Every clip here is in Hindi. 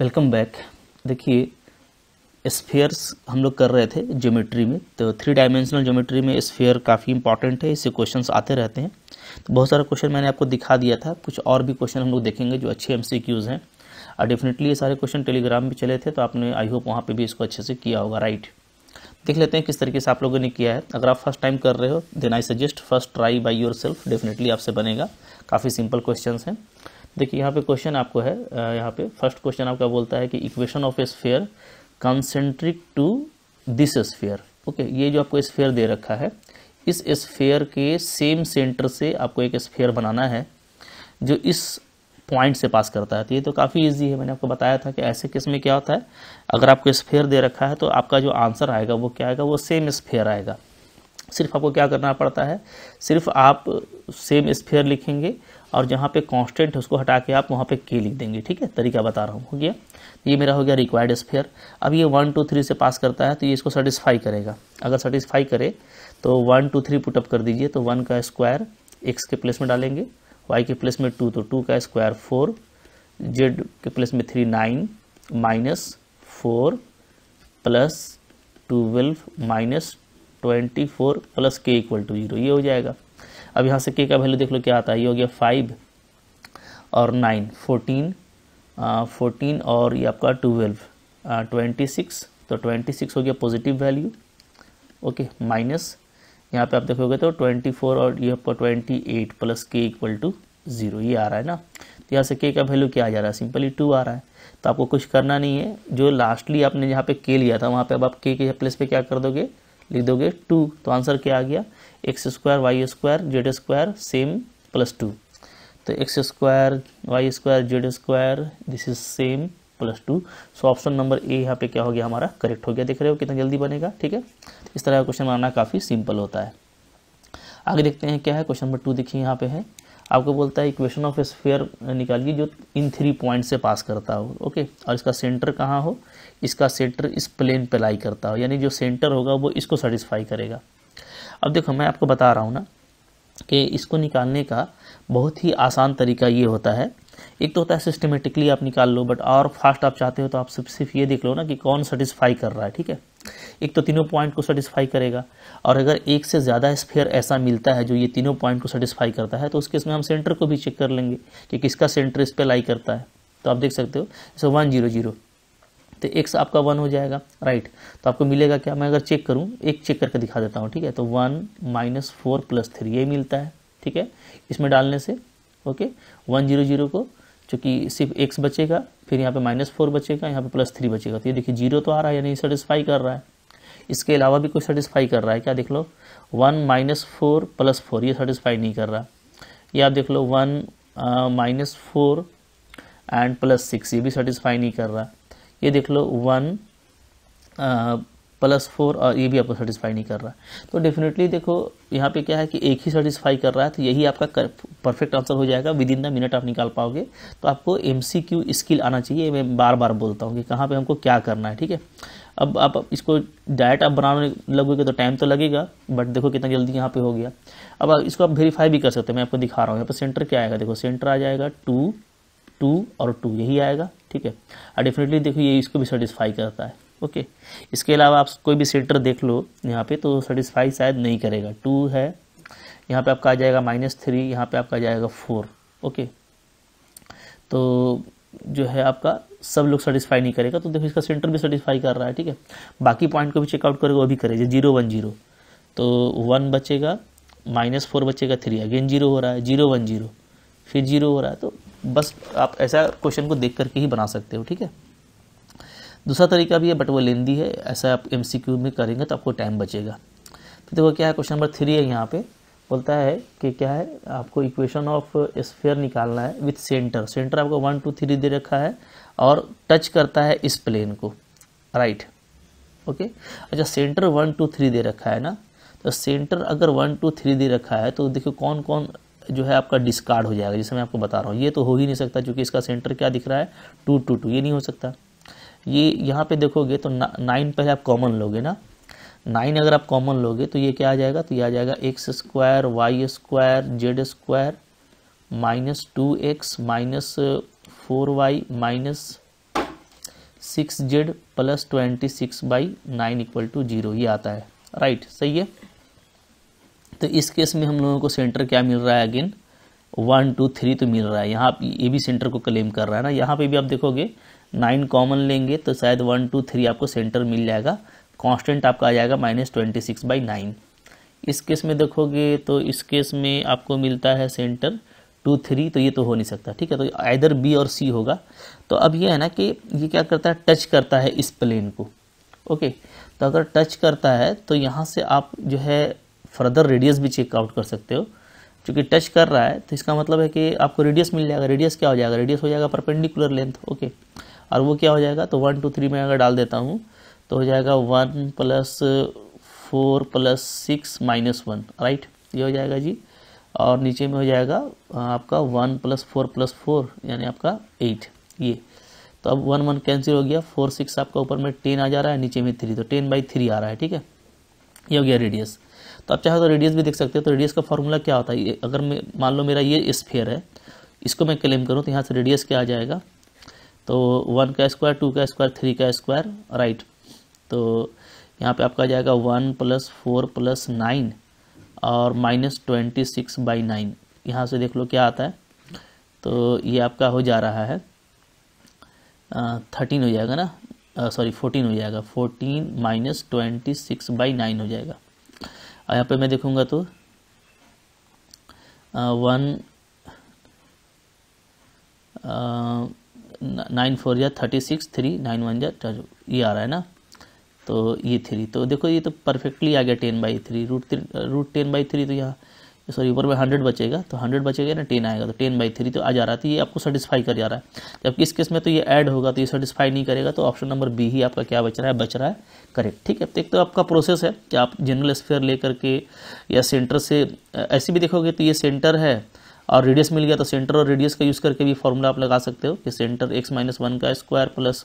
वेलकम बैक देखिए स्फेयर्स हम लोग कर रहे थे ज्योमेट्री में तो थ्री डायमेंशनल ज्योमेट्री में स्फेयर काफ़ी इंपॉर्टेंट है इससे क्वेश्चन आते रहते हैं तो बहुत सारे क्वेश्चन मैंने आपको दिखा दिया था कुछ और भी क्वेश्चन हम लोग देखेंगे जो अच्छे एम हैं और डेफिनेटली ये सारे क्वेश्चन टेलीग्राम भी चले थे तो आपने आई होप वहाँ पर भी इसको अच्छे से किया होगा राइट देख लेते हैं किस तरीके से आप लोगों ने किया है अगर आप फर्स्ट टाइम कर रहे हो then I suggest first try by yourself definitely आपसे बनेगा काफ़ी सिंपल क्वेश्चन हैं देखिए यहाँ पे क्वेश्चन आपको है यहाँ पे फर्स्ट क्वेश्चन आपका बोलता है कि equation of a sphere concentric to this sphere okay ये जो आपको स्फेयर दे रखा है इस स्फेयर के सेम सेंटर से आपको एक स्फेयर बनाना है जो इस पॉइंट से पास करता है तो ये तो काफ़ी इजी है मैंने आपको बताया था कि ऐसे किस में क्या होता है अगर आपको स्फेयर दे रखा है तो आपका जो आंसर आएगा वो क्या आएगा वो सेम स्फेयर आएगा सिर्फ आपको क्या करना पड़ता है सिर्फ आप सेम स्फेयर लिखेंगे और जहाँ पे कांस्टेंट है उसको हटा के आप वहाँ पे के लिख देंगे ठीक है तरीका बता रहा हूँ हो गया ये मेरा हो गया रिक्वायर्ड स्फेयर अब ये वन टू थ्री से पास करता है तो ये इसको सेटिस्फाई करेगा अगर सेटिस्फाई करे तो वन टू थ्री पुटअप कर दीजिए तो वन का स्क्वायर एक्स के प्लेस में डालेंगे वाई के प्लेस में टू तो टू का स्क्वायर फोर जेड के प्लेस में three nine minus four plus twelve minus twenty four plus K equal to zero ये हो जाएगा अब यहाँ से के का वैल्यू देख लो क्या आता है ये हो गया फाइव और नाइन फोर्टीन फोर्टीन और ये आपका ट्वेल्व ट्वेंटी सिक्स तो ट्वेंटी सिक्स हो गया पॉजिटिव वैल्यू ओके माइनस यहाँ पे आप देखोगे तो ट्वेंटी फोर और ये आपका twenty eight plus K equal to zero ये आ रहा है ना तो यहाँ से के का वैल्यू क्या आ जा रहा है सिंपली टू आ रहा है तो आपको कुछ करना नहीं है जो लास्टली आपने यहाँ पे के लिया था वहाँ पे अब आप के के प्लेस पे क्या कर दोगे लिख दोगे टू तो आंसर क्या आ गया X square Y square Z square same plus two तो X square Y square Z square this is same plus two so option number A यहाँ पे क्या हो गया हमारा करेक्ट हो गया देख रहे हो कितना जल्दी बनेगा ठीक है इस तरह का क्वेश्चन बनाना काफ़ी सिंपल होता है आगे देखते हैं क्या है क्वेश्चन नंबर टू देखिए यहाँ पे है आपको बोलता है इक्वेशन ऑफ स्फेयर निकालिए जो इन थ्री पॉइंट से पास करता हो ओके और इसका सेंटर कहाँ हो इसका सेंटर इस प्लेन पर लाई करता हो यानी जो सेंटर होगा वो इसको सेटिस्फाई करेगा अब देखो मैं आपको बता रहा हूँ ना कि इसको निकालने का बहुत ही आसान तरीका ये होता है एक तो होता है सिस्टमेटिकली आप निकाल लो बट और फास्ट आप चाहते हो तो आप सिर्फ सिर्फ ये देख लो ना कि कौन सेटिस्फाई कर रहा है ठीक है एक तो तीनों पॉइंट को सेटिस्फाई करेगा और अगर एक से ज़्यादा स्फेयर ऐसा मिलता है जो ये तीनों पॉइंट को सेटिस्फाई करता है तो उसके इसमें हम सेंटर को भी चेक कर लेंगे कि किसका सेंटर इस पर लाई करता है तो आप देख सकते हो जैसे वन जीरो जीरो तो एक्स आपका वन हो जाएगा राइट तो आपको मिलेगा क्या मैं अगर चेक करूँ एक चेक करके दिखा देता हूँ ठीक है तो one minus four plus three ये मिलता है ठीक है इसमें डालने से ओके वन जीरो जीरो को चूँकि सिर्फ एक्स बचेगा फिर यहाँ पे माइनस फोर बचेगा यहाँ पे प्लस थ्री बचेगा तो ये देखिए जीरो तो आ रहा है यानी सेटिस्फाई कर रहा है इसके अलावा भी कोई सेटिस्फाई कर रहा है क्या देख लो one minus four plus four ये सेटिस्फाई नहीं कर रहा ये आप देख लो one minus four and plus six ये भी सेटिस्फाई नहीं कर रहा ये देख लो वन प्लस फोर और ये भी आपको सेटिस्फाई नहीं कर रहा तो डेफिनेटली देखो यहाँ पे क्या है कि एक ही सेटिस्फाई कर रहा है तो यही आपका परफेक्ट आंसर हो जाएगा विद इन द मिनट आप निकाल पाओगे तो आपको एम सी क्यू स्किल आना चाहिए मैं बार बार बोलता हूँ कि कहाँ पे हमको क्या करना है ठीक है अब आप इसको डायट आप बनाने लगोगे तो टाइम तो लगेगा बट देखो कितना जल्दी यहाँ पर हो गया अब इसको आप वेरीफाई भी कर सकते हैं मैं आपको दिखा रहा हूँ यहाँ पर सेंटर क्या आएगा देखो सेंटर आ जाएगा टू टू और टू यही आएगा ठीक है और डेफिनेटली देखो ये इसको भी सेटिस्फाई करता है ओके इसके अलावा आप कोई भी सेंटर देख लो यहाँ पे तो सेटिस्फाई शायद नहीं करेगा टू है यहाँ पे आपका आ जाएगा माइनस थ्री यहाँ पे आपका आ जाएगा फोर ओके तो जो है आपका सब लोग सेटिस्फाई नहीं करेगा तो देखो इसका सेंटर भी सेटिस्फाई कर रहा है ठीक है बाकी पॉइंट को भी चेकआउट करेगा वो भी करेगा जीरो वन जीरो तो वन बचेगा माइनस फोर बचेगा थ्री अगेन जीरो हो रहा है जीरो वन जीरो फिर जीरो हो रहा है तो बस आप ऐसा क्वेश्चन को देख करके ही बना सकते हो ठीक है दूसरा तरीका भी है बट वो लेंदी है ऐसा आप एम में करेंगे तो आपको टाइम बचेगा तो देखो क्या है क्वेश्चन नंबर थ्री है यहाँ पे बोलता है कि क्या है आपको इक्वेशन ऑफ स्फेयर निकालना है विथ सेंटर सेंटर आपको वन टू थ्री दे रखा है और टच करता है इस प्लेन को राइट ओके अच्छा सेंटर वन टू थ्री दे रखा है ना तो सेंटर अगर वन टू थ्री दे रखा है तो देखो कौन कौन जो है आपका डिस्कार्ड हो जाएगा जैसे मैं आपको बता रहा हूँ ये तो हो ही नहीं सकता क्योंकि इसका सेंटर क्या दिख रहा है टू टू टू ये नहीं हो सकता ये यहाँ पे देखोगे तो ना, नाइन पहले आप कॉमन लोगे ना नाइन अगर आप कॉमन लोगे तो ये क्या आ जाएगा तो ये आ जाएगा X square Y square Z square minus two X minus four Y minus six Z plus twenty six by nine equal to zero ये आता है राइट सही है तो इस केस में हम लोगों को सेंटर क्या मिल रहा है अगेन वन टू थ्री तो मिल रहा है यहाँ ये भी सेंटर को क्लेम कर रहा है ना यहाँ पे भी आप देखोगे नाइन कॉमन लेंगे तो शायद वन टू थ्री आपको सेंटर मिल जाएगा कांस्टेंट आपका आ जाएगा minus twenty six by nine इस केस में देखोगे तो इस केस में आपको मिलता है सेंटर टू थ्री तो ये तो हो नहीं सकता ठीक है तो आइधर बी और सी होगा तो अब ये है ना कि ये क्या करता है टच करता है इस प्लेन को ओके तो अगर टच करता है तो यहाँ से आप जो है फर्दर रेडियस भी चेक आउट कर सकते हो चूँकि टच कर रहा है तो इसका मतलब है कि आपको रेडियस मिल जाएगा रेडियस क्या हो जाएगा रेडियस हो जाएगा परपेंडिकुलर लेंथ ओके और वो क्या हो जाएगा तो वन टू थ्री में अगर डाल देता हूँ तो हो जाएगा one plus four plus six minus one right ये हो जाएगा जी और नीचे में हो जाएगा आपका one plus four plus four यानी आपका एट ये तो अब वन वन कैंसिल हो गया फोर सिक्स आपका ऊपर में टेन आ जा रहा है नीचे में थ्री तो टेन बाई थ्री आ रहा है ठीक है ये हो गया रेडियस तो आप चाहे तो रेडियस भी देख सकते हो तो रेडियस का फॉर्मूला क्या होता है ये अगर मैं मान लो मेरा ये स्फेयर है इसको मैं क्लेम करूँ तो यहाँ से रेडियस क्या आ जाएगा तो वन का स्क्वायर टू का स्क्वायर थ्री का स्क्वायर राइट तो यहाँ पे आपका आ जाएगा one plus four plus nine और minus twenty six by nine यहाँ से देख लो क्या आता है तो ये आपका हो जा रहा है थर्टीन हो जाएगा ना सॉरी फोर्टीन हो जाएगा fourteen minus twenty six by nine हो जाएगा यहाँ पे मैं देखूंगा तो वन नाइन फोर या thirty six three nine one या ये आ रहा है ना तो ये थ्री तो देखो ये तो परफेक्टली आ गया ten by three root three root ten by three तो यहाँ सॉरी ऊपर में हंड्रेड बचेगा तो हंड्रेड बचेगा ना टेन आएगा तो टेन बाई थ्री तो आ जा रहा है तो ये आपको सेटिस्फाई कर जा रहा है जबकि इस केस में तो ये ऐड होगा तो ये सेटिस्फाई नहीं करेगा तो ऑप्शन नंबर बी ही आपका क्या बच रहा है बच रहा है करेक्ट ठीक है तो एक तो आपका प्रोसेस है कि आप जनरल स्पेयर ले करके या सेंटर से ऐसे भी देखोगे तो ये सेंटर है और रेडियस मिल गया तो सेंटर और रेडियस का यूज़ करके भी फॉर्मूला आप लगा सकते हो कि सेंटर एक्स माइनस वन का square plus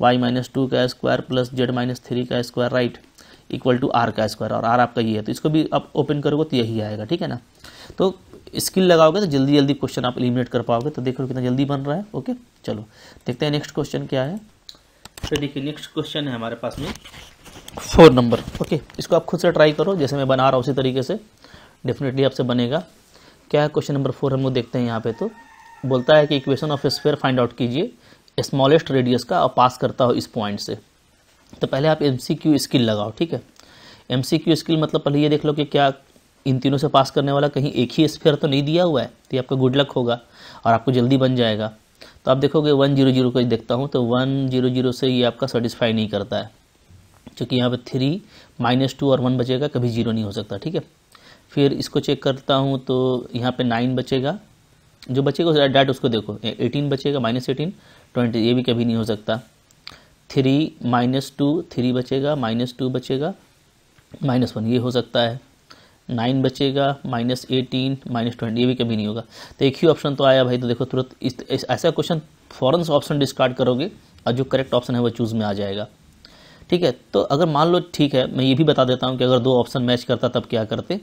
Y minus two का square plus Z minus three का square right right. Equal to R का स्क्वायर और आर आपका ये है तो इसको भी आप ओपन करोगे तो यही आएगा ठीक है ना तो स्किल लगाओगे तो जल्दी जल्दी क्वेश्चन आप इलिमिनेट कर पाओगे तो देखो कितना जल्दी बन रहा है ओके चलो देखते हैं नेक्स्ट क्वेश्चन क्या है तो देखिए नेक्स्ट क्वेश्चन है हमारे पास में फोर नंबर ओके इसको आप खुद से ट्राई करो जैसे मैं बना रहा हूँ उसी तरीके से डेफिनेटली आपसे बनेगा क्या है क्वेश्चन नंबर फोर हम लोग देखते हैं यहाँ पे तो बोलता है कि equation of sphere find out कीजिए स्मॉलेस्ट रेडियस का और पास करता हो इस पॉइंट से तो पहले आप एम स्किल लगाओ ठीक है एम स्किल मतलब पहले ये देख लो कि क्या इन तीनों से पास करने वाला कहीं एक ही स्फेयर तो नहीं दिया हुआ है तो ये आपका गुड लक होगा और आपको जल्दी बन जाएगा तो आप देखोगे वन जीरो जीरो को देखता हूँ तो वन जीरो जीरो से ये आपका सेटिस्फाई नहीं करता है क्योंकि यहाँ पे थ्री माइनस टू और वन बचेगा कभी जीरो नहीं हो सकता ठीक है फिर इसको चेक करता हूँ तो यहाँ पे नाइन बचेगा जो बचेगा डाट उसको देखो एटीन बचेगा माइनस एटीन ट्वेंटी ये भी कभी नहीं हो सकता थ्री माइनस टू थ्री बचेगा माइनस टू बचेगा माइनस वन ये हो सकता है नाइन बचेगा माइनस एटीन माइनस ट्वेंटी ये भी कभी नहीं होगा तो एक ही ऑप्शन तो आया भाई तो देखो तुरंत इस, इस ऐसा क्वेश्चन फॉरन से ऑप्शन डिस्कार्ड करोगे और जो करेक्ट ऑप्शन है वो चूज़ में आ जाएगा ठीक है तो अगर मान लो ठीक है मैं ये भी बता देता हूँ कि अगर दो ऑप्शन मैच करता तब क्या करते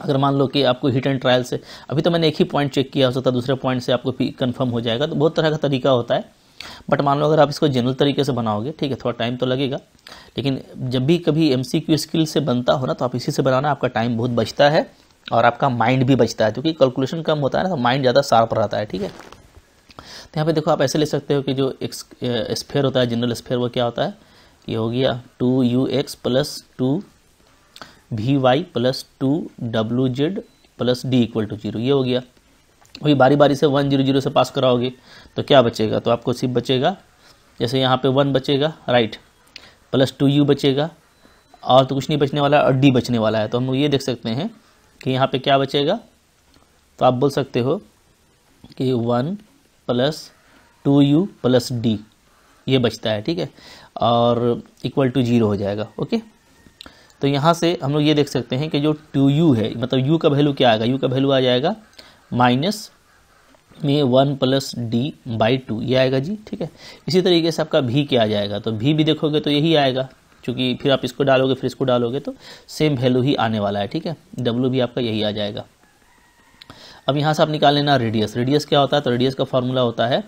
अगर मान लो कि आपको हिट एंड ट्रायल से अभी तो मैंने एक ही पॉइंट चेक किया हो सकता है दूसरे पॉइंट से आपको कंफर्म हो जाएगा तो बहुत तरह का तरीका होता है बट मान लो अगर आप इसको जनरल तरीके से बनाओगे ठीक है थोड़ा टाइम तो लगेगा लेकिन जब भी कभी एम स्किल से बनता हो ना तो आप इसी से बनाना आपका टाइम बहुत बचता है और आपका माइंड भी बचता है क्योंकि कैलकुलेशन कम होता है ना तो माइंड ज़्यादा शार्प रहता है ठीक है तो यहाँ पे देखो आप ऐसे ले सकते हो कि जो एक स्फेयर होता है जनरल स्फेयर वो क्या होता है ये हो गया two U X plus two V Y plus two W Z plus D equal to zero ये हो गया वही बारी बारी से वन जीरो जीरो से पास कराओगे तो क्या बचेगा तो आपको सिर्फ बचेगा जैसे यहाँ पे वन बचेगा राइट प्लस टू यू बचेगा और तो कुछ नहीं बचने वाला और डी बचने वाला है तो हम ये देख सकते हैं कि यहाँ पे क्या बचेगा तो आप बोल सकते हो कि one plus two U plus D ये बचता है ठीक है और इक्वल टू जीरो हो जाएगा ओके तो यहाँ से हम लोग ये देख सकते हैं कि जो टू यू है मतलब यू का वैल्यू क्या आएगा यू का वैल्यू आ जाएगा माइनस में one plus D by two ये आएगा जी ठीक है इसी तरीके से आपका भी क्या आ जाएगा तो भी भी देखोगे तो यही आएगा क्योंकि फिर आप इसको डालोगे फिर इसको डालोगे तो सेम वैल्यू ही आने वाला है ठीक है डब्ल्यू भी आपका यही आ जाएगा अब यहाँ से आप निकाल लेना रेडियस रेडियस क्या होता है तो रेडियस का फॉर्मूला होता है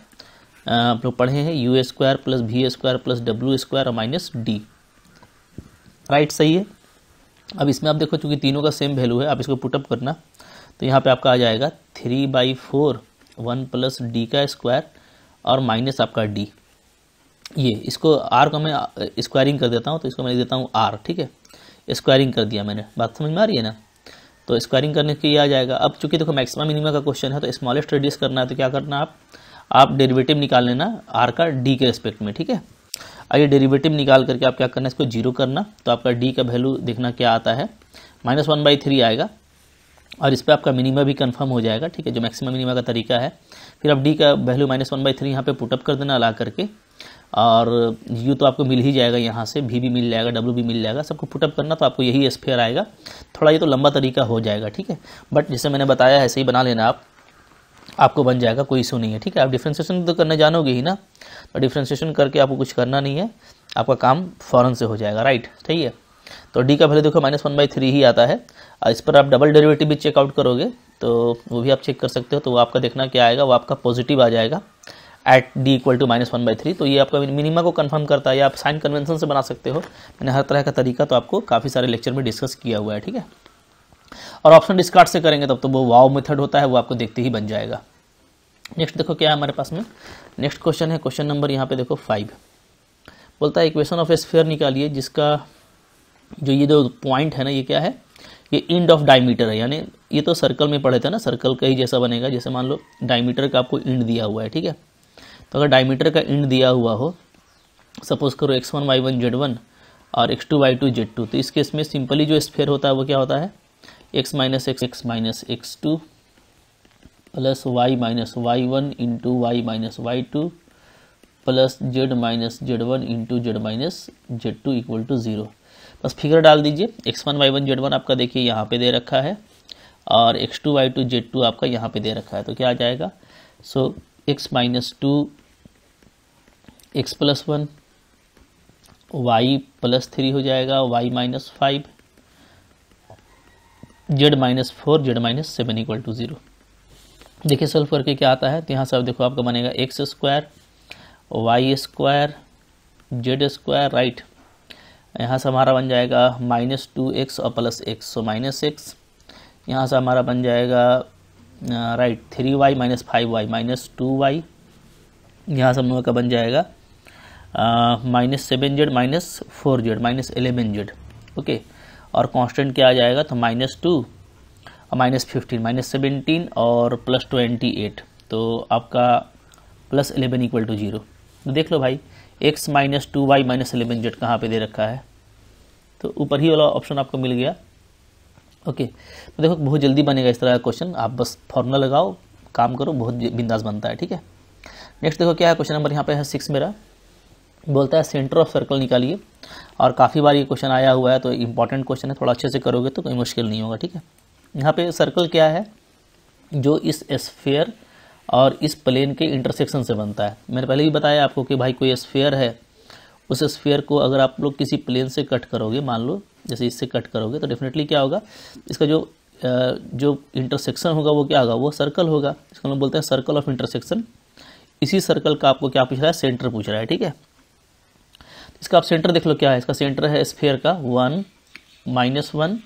आप लोग पढ़े हैं U square plus V square plus W square minus D right सही है अब इसमें आप देखो चूँकि तीनों का सेम वैल्यू है आप इसको पुटअप करना तो यहाँ पे आपका आ जाएगा three by four one plus D का स्क्वायर और माइनस आपका डी ये इसको आर को मैं स्क्वायरिंग कर देता हूँ तो इसको मैं लिख देता हूँ आर ठीक है स्क्वायरिंग कर दिया मैंने बात समझ में आ रही है ना तो स्क्वायरिंग करने के लिए आ जाएगा अब चूंकि देखो मैक्सिमम मिनिमम का क्वेश्चन है तो स्मॉलेस्ट रेड्यूस करना है तो क्या करना आप आप डेरिवेटिव निकाल लेना आर का डी के रेस्पेक्ट में ठीक है आइए डेरिवेटिव निकाल करके आप क्या करना है इसको जीरो करना तो आपका डी का वैल्यू देखना क्या आता है माइनस वन बाई थ्री आएगा और इस पर आपका मिनिमा भी कंफर्म हो जाएगा ठीक है जो मैक्सिमम मिनिमा का तरीका है फिर आप डी का value minus one by three यहाँ पर पुटअप कर देना ला करके और यू तो आपको मिल ही जाएगा यहाँ से भी भी मिल जाएगा डब्ल्यू भी मिल जाएगा सबको पुटअप करना तो आपको यही स्फेयर आएगा थोड़ा ये तो लंबा तरीका हो जाएगा ठीक है बट जैसे मैंने बताया ऐसे ही बना लेना आप आपको बन जाएगा कोई इशू नहीं है ठीक है आप डिफ्रेंसिएशन तो करने जानोगे ही ना तो डिफ्रेंसिएशन करके आपको कुछ करना नहीं है आपका काम फ़ौरन से हो जाएगा राइट सही है तो डी का वैल्यू देखो माइनस वन बाई थ्री ही आता है इस पर आप डबल डेरिवेटिव भी चेकआउट करोगे तो वो भी आप चेक कर सकते हो तो वो आपका देखना क्या आएगा वो आपका पॉजिटिव आ जाएगा eight D equal to minus one by three तो ये आपका मिनिमा को कन्फर्म करता है या आप साइन कन्वेंशन से बना सकते हो मैंने हर तरह का तरीका तो आपको काफ़ी सारे लेक्चर में डिस्कस किया हुआ है ठीक है और ऑप्शन डिस्कार्ड से करेंगे तब तो वो वाव मेथड होता है वो आपको देखते ही बन जाएगा नेक्स्ट देखो क्या है हमारे पास में नेक्स्ट क्वेश्चन है क्वेश्चन नंबर यहाँ पे देखो फाइव बोलता है इक्वेशन ऑफ स्फेयर निकालिए जिसका जो ये जो पॉइंट है ना ये क्या है ये इंड ऑफ डायमीटर है यानी ये तो सर्कल में पढ़े थे ना सर्कल का ही जैसा बनेगा जैसे मान लो डायमीटर का आपको इंड दिया हुआ है ठीक है तो अगर डायमीटर का इंड दिया हुआ हो सपोज करो X one Y one Z one और X two Y two Z two तो इस केस में सिंपली जो स्फेयर होता है वो क्या होता है X minus X X minus X two plus Y minus Y one into Y minus Y two plus Z minus Z one into Z minus Z two equal to zero बस फिगर डाल दीजिए X one Y one Z one आपका देखिए यहाँ पे दे रखा है और X two Y two Z two आपका यहाँ पे दे रखा है तो क्या आ जाएगा so X minus two X plus one Y plus three हो जाएगा Y minus five Z minus four Z minus seven equal to zero देखिए सॉल्व करके क्या आता है तो यहाँ से देखो आपका बनेगा X square Y square Z square right यहाँ से हमारा बन जाएगा माइनस टू एक्स और plus X so minus X यहाँ से हमारा बन जाएगा right three Y minus five Y minus two Y यहाँ से हम लोगों का बन जाएगा minus seven Z minus four Z minus eleven Z okay और कांस्टेंट क्या आ जाएगा तो माइनस टू और माइनस फिफ्टीन माइनस सेवेंटीन और प्लस ट्वेंटी एट तो आपका plus eleven equal to zero देख लो भाई X minus two Y minus eleven Z कहाँ पर दे रखा है तो ऊपर ही वाला ऑप्शन आपको मिल गया ओके तो देखो बहुत जल्दी बनेगा इस तरह का क्वेश्चन आप बस फॉर्मूला लगाओ काम करो बहुत बिंदास बनता है ठीक है नेक्स्ट देखो क्या है क्वेश्चन नंबर यहाँ पे है सिक्स मेरा बोलता है सेंटर ऑफ सर्कल निकालिए और काफ़ी बार ये क्वेश्चन आया हुआ है तो इंपॉर्टेंट क्वेश्चन है थोड़ा अच्छे से करोगे तो कोई मुश्किल नहीं होगा ठीक है यहाँ पे सर्कल क्या है जो इस स्फेयर और इस प्लेन के इंटरसेक्शन से बनता है मैंने पहले भी बताया आपको कि भाई कोई स्फेयर है उस स्फेयर को अगर आप लोग किसी प्लेन से कट करोगे मान लो जैसे इससे कट करोगे तो डेफिनेटली क्या होगा इसका जो जो इंटरसेक्शन होगा वो क्या होगा वो सर्कल होगा इसको हम बोलते हैं सर्कल ऑफ इंटरसेक्शन इसी सर्कल का आपको क्या पूछ रहा है सेंटर पूछ रहा है ठीक है इसका आप सेंटर देख लो क्या है इसका सेंटर है स्फेयर का one minus one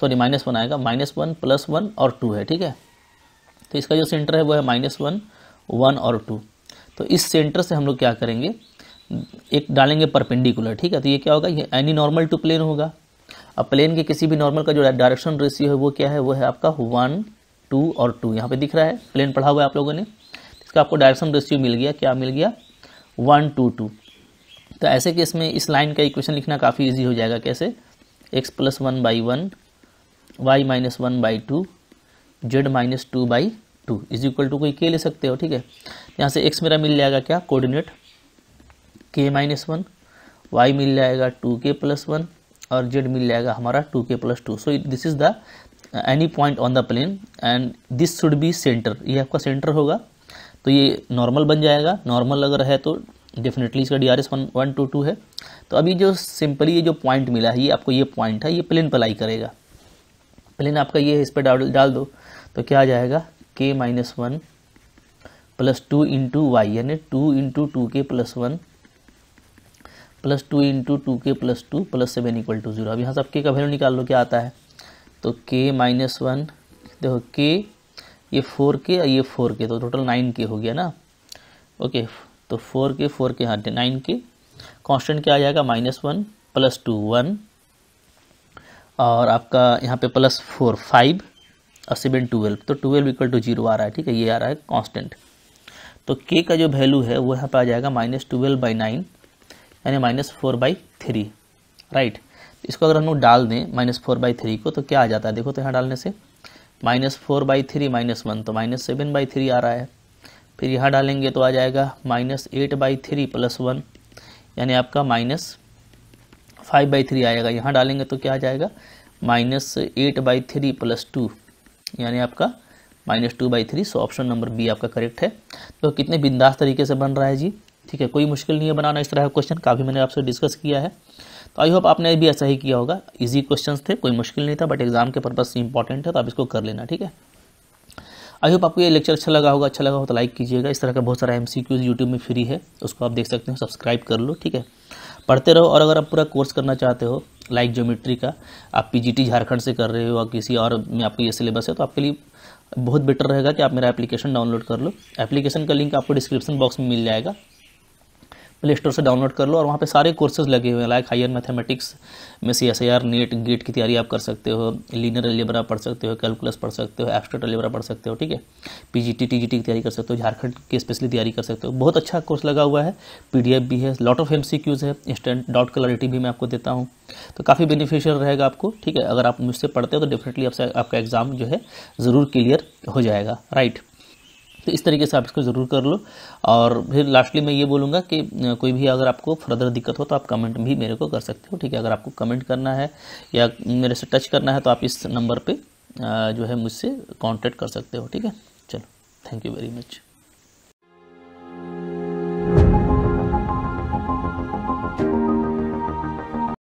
sorry minus one आएगा माइनस वन प्लस वन और टू है ठीक है तो इसका जो सेंटर है वो है माइनस वन वन और टू तो इस सेंटर से हम लोग क्या करेंगे एक डालेंगे परपेंडिकुलर ठीक है तो ये क्या होगा ये एनी नॉर्मल टू प्लेन होगा अब प्लेन के किसी भी नॉर्मल का जो डायरेक्शन रेशियो है वो क्या है वो है आपका वन टू और टू यहाँ पे दिख रहा है प्लेन पढ़ा हुआ है आप लोगों ने इसका आपको डायरेक्शन रेशियो मिल गया क्या मिल गया वन टू टू तो ऐसे केस में इस लाइन का इक्वेशन लिखना काफ़ी ईजी हो जाएगा कैसे X plus one by one Y minus one by two Z minus two by two is equal to कोई के ले सकते हो ठीक है यहाँ से एक्स मेरा मिल जाएगा क्या कोऑर्डिनेट के माइनस वन वाई मिल जाएगा टू के प्लस वन और जेड मिल जाएगा हमारा two K plus two so this is the any point on the plane and this should be centre ये आपका सेंटर होगा तो ये नॉर्मल बन जाएगा नॉर्मल अगर है तो डेफिनेटली इसका D R S one one two two है तो अभी जो सिंपली ये जो पॉइंट मिला है ये आपको ये पॉइंट है ये प्लेन पर लाई करेगा प्लेन आपका ये है इस पर डाल डाल दो तो क्या आ जाएगा K minus one plus two into Y यानी two into two K plus one plus two into two K plus two plus seven equal to zero अब यहाँ से आप के का वैल्यू निकाल लो क्या आता है तो के माइनस वन देखो के ये फोर के और ये फोर के तो टोटल नाइन के हो गया ना ओके तो फोर के फोर के हाँ नाइन के कॉन्स्टेंट क्या आ जाएगा minus one plus two one और आपका यहाँ पे प्लस फोर फाइव और सेवन ट्वेल्व तो ट्वेल्व इक्वल टू जीरो आ रहा है ठीक है ये आ रहा है कांस्टेंट तो के का जो वैल्यू है वो यहाँ पर आ जाएगा माइनस ट्वेल्व बाई नाइन यानी minus four by three right इसको अगर हम लोग डाल दें माइनस फोर बाई थ्री को तो क्या आ जाता है देखो तो यहाँ डालने से minus four by three minus one तो माइनस सेवन बाई थ्री आ रहा है फिर यहाँ डालेंगे तो आ जाएगा minus eight by three plus one यानी आपका माइनस फाइव बाई थ्री आएगा यहाँ डालेंगे तो क्या आ जाएगा minus eight by three plus two यानी आपका minus two by three so option number B आपका करेक्ट है तो कितने बिंदास तरीके से बन रहा है जी ठीक है कोई मुश्किल नहीं है बनाना इस तरह का क्वेश्चन काफ़ी मैंने आपसे डिस्कस किया है तो आई होप आपने भी ऐसा ही किया होगा इजी क्वेश्चंस थे कोई मुश्किल नहीं था बट एग्जाम के पर्पज से इंपॉर्टेंट है तो आप इसको कर लेना ठीक है आई होप आपको ये लेक्चर अच्छा लगा होगा अच्छा लगा हो तो लाइक कीजिएगा इस तरह का बहुत सारा एम सी क्यूज यूट्यूब में फ्री है उसको आप देख सकते हो सब्सक्राइब कर लो ठीक है पढ़ते रहो और अगर आप पूरा कोर्स करना चाहते हो लाइक ज्योमेट्री का आप पीजीटी झारखंड से कर रहे हो और किसी और में आपको ये सिलेबस है तो आपके लिए बहुत बेटर रहेगा कि आप मेरा एप्लीकेशन डाउनलोड कर लो एप्लीकेशन का लिंक आपको डिस्क्रिप्शन बॉक्स में मिल जाएगा प्ले स्टोर से डाउनलोड कर लो और वहाँ पे सारे कोर्सेज लगे हुए हैं लाइक हायर मैथमेटिक्स में C S R NET GATE की तैयारी आप कर सकते हो लीनर एलिब्रा पढ़ सकते हो कैलकुलस पढ़ सकते हो एक्स्ट्रेट एलिब्रा पढ़ सकते हो ठीक है P G T T G T की तैयारी कर सकते हो झारखंड की स्पेशली तैयारी कर सकते हो बहुत अच्छा कोर्स लगा हुआ है पी डी एफ भी है lot of M C Qs है इंस्टेंट डॉट क्लरिटी भी मैं आपको देता हूँ तो काफ़ी बेनिफिशियल रहेगा आपको ठीक है अगर आप मुझसे पढ़ते हो तो डेफिनेटली आपसे आपका एग्ज़ाम जो है ज़रूर क्लियर हो जाएगा राइट तो इस तरीके से आप इसको ज़रूर कर लो और फिर लास्टली मैं ये बोलूँगा कि कोई भी अगर आपको फर्दर दिक्कत हो तो आप कमेंट भी मेरे को कर सकते हो ठीक है अगर आपको कमेंट करना है या मेरे से टच करना है तो आप इस नंबर पर जो है मुझसे कॉन्टैक्ट कर सकते हो ठीक है चलो थैंक यू वेरी मच